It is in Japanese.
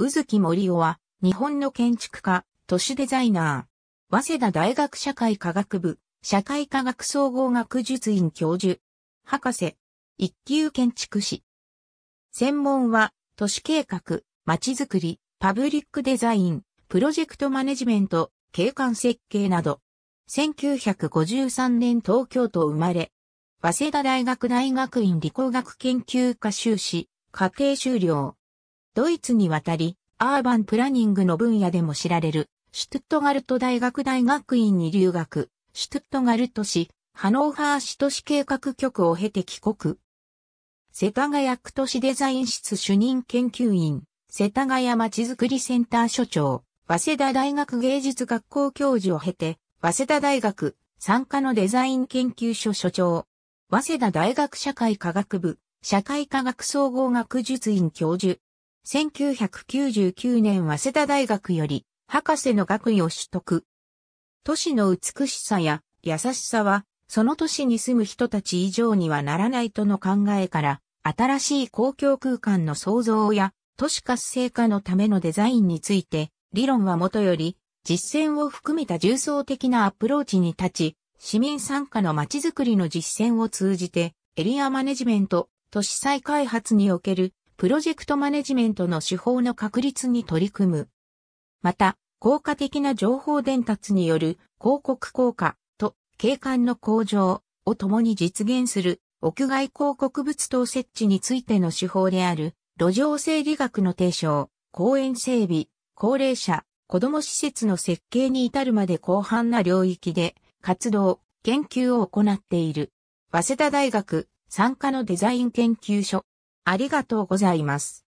宇月森夫は、日本の建築家、都市デザイナー。早稲田大学社会科学部、社会科学総合学術院教授。博士。一級建築士。専門は、都市計画、街づくり、パブリックデザイン、プロジェクトマネジメント、景観設計など。1953年東京都生まれ。早稲田大学大学院理工学研究科修士、家庭修了。ドイツに渡り、アーバンプランニングの分野でも知られる、シュトットガルト大学大学院に留学、シュトットガルト市、ハノーハー市都市計画局を経て帰国。世田谷区都市デザイン室主任研究員、世田谷まちづくりセンター所長、早稲田大学芸術学校教授を経て、早稲田大学、参加のデザイン研究所所長、早稲田大学社会科学部、社会科学総合学術院教授、1999年早稲田大学より博士の学位を取得。都市の美しさや優しさは、その都市に住む人たち以上にはならないとの考えから、新しい公共空間の創造や都市活性化のためのデザインについて、理論はもとより、実践を含めた重層的なアプローチに立ち、市民参加の街づくりの実践を通じて、エリアマネジメント、都市再開発におけるプロジェクトマネジメントの手法の確立に取り組む。また、効果的な情報伝達による広告効果と景観の向上を共に実現する屋外広告物等設置についての手法である路上整理学の提唱、公園整備、高齢者、子供施設の設計に至るまで広範な領域で活動、研究を行っている。早稲田大学参加のデザイン研究所ありがとうございます。